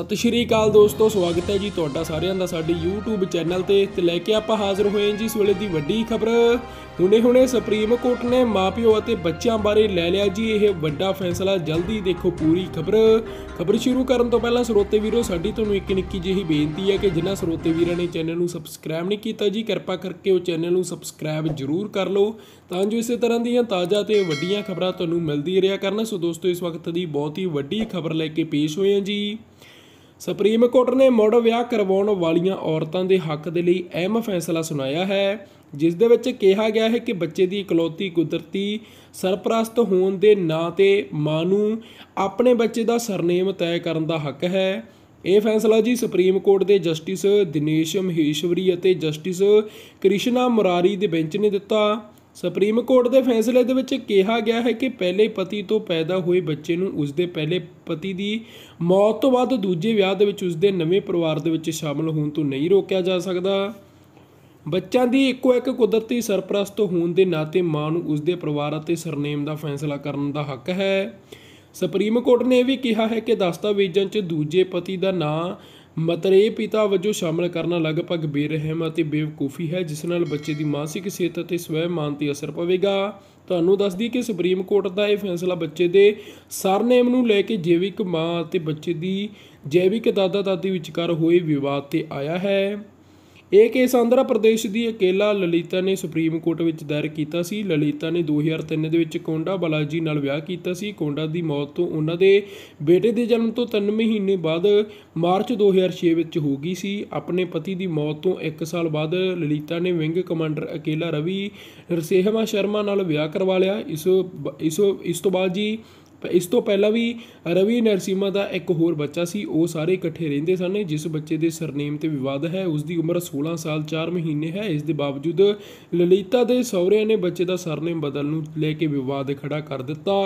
ਸਤਿ ਸ਼੍ਰੀ ਅਕਾਲ ਦੋਸਤੋ ਸਵਾਗਤ ਹੈ ਜੀ ਤੁਹਾਡਾ ਸਾਰਿਆਂ ਦਾ ਸਾਡੇ YouTube ਚੈਨਲ ਤੇ ਤੇ ਲੈ ਕੇ ਆਪਾਂ ਹਾਜ਼ਰ ਹੋਏ ਹਾਂ ਜੀ ਇਸ ਵੇਲੇ ਦੀ ਵੱਡੀ ਖਬਰ ਹੁਣੇ-ਹੁਣੇ ਸੁਪਰੀਮ ਕੋਰਟ ਨੇ ਮਾਪਿਓ ਅਤੇ ਬੱਚਿਆਂ ਬਾਰੇ ਲੈ ਲਿਆ ਜੀ ਇਹ ਵੱਡਾ ਫੈਸਲਾ ਜਲਦੀ ਦੇਖੋ ਪੂਰੀ ਖਬਰ ਖਬਰ ਸ਼ੁਰੂ ਕਰਨ ਤੋਂ ਪਹਿਲਾਂ ਸਰੋਤੇ ਵੀਰੋ ਸਾਡੀ ਤੁਹਾਨੂੰ ਇੱਕ ਨਿੱਕੀ ਜਿਹੀ ਬੇਨਤੀ ਹੈ ਕਿ ਜਿਨ੍ਹਾਂ ਸਰੋਤੇ ਵੀਰਾਂ ਨੇ ਚੈਨਲ ਨੂੰ ਸਬਸਕ੍ਰਾਈਬ ਨਹੀਂ ਕੀਤਾ ਜੀ ਕਿਰਪਾ ਕਰਕੇ ਉਹ ਚੈਨਲ ਨੂੰ ਸਬਸਕ੍ਰਾਈਬ ਜ਼ਰੂਰ ਕਰ ਲਓ ਤਾਂ ਜੋ ਇਸੇ ਤਰ੍ਹਾਂ ਦੀਆਂ ਤਾਜ਼ਾ ਤੇ ਵੱਡੀਆਂ ਖਬਰਾਂ ਤੁਹਾਨੂੰ ਮਿਲਦੀ ਰਿਹਾ ਕਰਨ ਸੋ ਦੋਸਤੋ ਇਸ ਵਕਤ ਦੀ ਬਹੁਤ ਹੀ ਵੱਡੀ ਖਬਰ ਲੈ ਕੇ ਪੇਸ਼ ਹੋਏ ਹਾਂ ਜੀ ਸੁਪਰੀਮ ਕੋਰਟ ਨੇ ਮੁੜ ਵਿਆਹ ਕਰਵਾਉਣ ਵਾਲੀਆਂ ਔਰਤਾਂ ਦੇ ਹੱਕ ਦੇ ਲਈ ਅਹਿਮ ਫੈਸਲਾ ਸੁਣਾਇਆ ਹੈ ਜਿਸ ਦੇ ਵਿੱਚ ਕਿਹਾ ਗਿਆ ਹੈ ਕਿ ਬੱਚੇ ਦੀ ਇਕਲੌਤੀ ਕੁਦਰਤੀ ਸਰਪ੍ਰਸਤ ਹੋਣ ਦੇ ਨਾਂ ਤੇ ਮਾਂ ਨੂੰ ਆਪਣੇ ਬੱਚੇ ਦਾ ਸਰਨੇਮ ਤੈਅ ਕਰਨ ਦਾ ਹੱਕ ਹੈ ਇਹ ਫੈਸਲਾ ਜੀ ਸੁਪਰੀਮ ਕੋਰਟ ਦੇ ਜਸਟਿਸ ਦਿਨੇਸ਼ ਮਹੇਸ਼ਵਰੀ ਅਤੇ ਜਸਟਿਸ ਕ੍ਰਿਸ਼ਨਾ ਮੁਰਾਰੀ ਦੇ ਬੈਂਚ ਨੇ ਦਿੱਤਾ ਸੁਪਰੀਮ ਕੋਰਟ ਦੇ ਫੈਸਲੇ ਦੇ ਵਿੱਚ ਕਿਹਾ ਗਿਆ ਹੈ ਕਿ ਪਹਿਲੇ ਪਤੀ ਤੋਂ ਪੈਦਾ ਹੋਏ ਬੱਚੇ ਨੂੰ ਉਸਦੇ ਪਹਿਲੇ ਪਤੀ ਦੀ ਮੌਤ ਤੋਂ ਬਾਅਦ ਦੂਜੇ ਵਿਆਹ ਦੇ ਵਿੱਚ ਉਸਦੇ ਨਵੇਂ ਪਰਿਵਾਰ ਦੇ ਵਿੱਚ ਸ਼ਾਮਲ ਹੋਣ ਤੋਂ ਨਹੀਂ ਰੋਕਿਆ ਜਾ ਸਕਦਾ ਬੱਚਿਆਂ ਦੀ ਇੱਕੋ ਇੱਕ ਕੁਦਰਤੀ ਸਰਪ੍ਰਸਤ ਹੋਣ ਦੇ ਨਾਤੇ ਮਾਂ ਨੂੰ ਉਸਦੇ ਪਰਿਵਾਰ ਅਤੇ ਸਰਨੇਮ ਦਾ ਫੈਸਲਾ ਕਰਨ ਦਾ ਹੱਕ ਹੈ ਸੁਪਰੀਮ ਕੋਰਟ ਨੇ ਇਹ ਵੀ ਕਿਹਾ ਹੈ ਕਿ ਦਸਤਾਵੇਜ਼ਾਂ 'ਚ ਦੂਜੇ ਪਤੀ ਦਾ ਨਾਂ ਮਤਰੇ ਪਿਤਾ ਵਜੋਂ ਸ਼ਾਮਲ ਕਰਨਾ ਲਗਭਗ ਬੇਰਹਿਮ ਅਤੇ ਬੇਵਕੂਫੀ ਹੈ ਜਿਸ ਨਾਲ ਬੱਚੇ ਦੀ ਮਾਨਸਿਕ ਸਿਹਤ ਅਤੇ ਸਵੈਮਾਨ ਤੇ ਅਸਰ ਪਵੇਗਾ ਤੁਹਾਨੂੰ ਦੱਸ ਕਿ ਸੁਪਰੀਮ ਕੋਰਟ ਦਾ ਇਹ ਫੈਸਲਾ ਬੱਚੇ ਦੇ ਸਰਨੇਮ ਨੂੰ ਲੈ ਕੇ ਜੈਵਿਕ ਮਾਂ ਅਤੇ ਬੱਚੇ ਦੀ ਜੈਵਿਕ ਦਾਦਾ ਦਾਦੀ ਵਿਚਕਾਰ ਹੋਏ ਵਿਵਾਦ ਤੇ ਆਇਆ ਹੈ ਇਹ ਕੇਸ ਆਂਧਰਾ ਪ੍ਰਦੇਸ਼ ਦੀ ਅਕੇਲਾ ਲਲਿਤਾ ਨੇ ਸੁਪਰੀਮ ਕੋਰਟ ਵਿੱਚ ਦਾਇਰ ਕੀਤਾ ਸੀ ਲਲਿਤਾ ਨੇ 2003 ਦੇ ਵਿੱਚ ਕੋਂਡਾ ਬਲਾਜੀ ਨਾਲ ਵਿਆਹ ਕੀਤਾ ਸੀ ਕੋਂਡਾ ਦੀ ਮੌਤ ਤੋਂ ਉਹਨਾਂ ਦੇ ਬੇਟੇ ਦੇ ਜਨਮ ਤੋਂ 3 ਮਹੀਨੇ ਬਾਅਦ ਮਾਰਚ 2006 ਵਿੱਚ ਹੋ ਗਈ ਸੀ ਆਪਣੇ ਪਤੀ ਦੀ ਮੌਤ ਤੋਂ 1 ਸਾਲ ਬਾਅਦ ਲਲਿਤਾ ਨੇ ਵਿੰਗ ਕਮਾਂਡਰ ਅਕੇਲਾ ਰਵੀ ਰਸੇਹਮਾ ਸ਼ਰਮਾ ਨਾਲ ਵਿਆਹ ਕਰਵਾ ਲਿਆ ਇਸ ਇਸ ਤੋਂ ਬਾਅਦ ਜੀ ਇਸ ਤੋਂ ਪਹਿਲਾਂ ਵੀ ਰਵੀ ਨਰਸੀਮਾ ਦਾ ਇੱਕ ਹੋਰ ਬੱਚਾ ਸੀ ਉਹ ਸਾਰੇ ਇਕੱਠੇ ਰਹਿੰਦੇ ਸਨ ਜਿਸ ਬੱਚੇ ਦੇ ਸਰਨੇਮ ਤੇ ਵਿਵਾਦ ਹੈ ਉਸ ਦੀ ਉਮਰ 16 ਸਾਲ 4 ਮਹੀਨੇ ਹੈ ਇਸ ਦੇ ਬਾਵਜੂਦ ਲਲਿਤਾ ਦੇ ਸਹੁਰਿਆਂ ਨੇ ਬੱਚੇ ਦਾ ਸਰਨੇਮ ਬਦਲਣ ਨੂੰ ਲੈ ਕੇ ਵਿਵਾਦ ਖੜਾ ਕਰ ਦਿੱਤਾ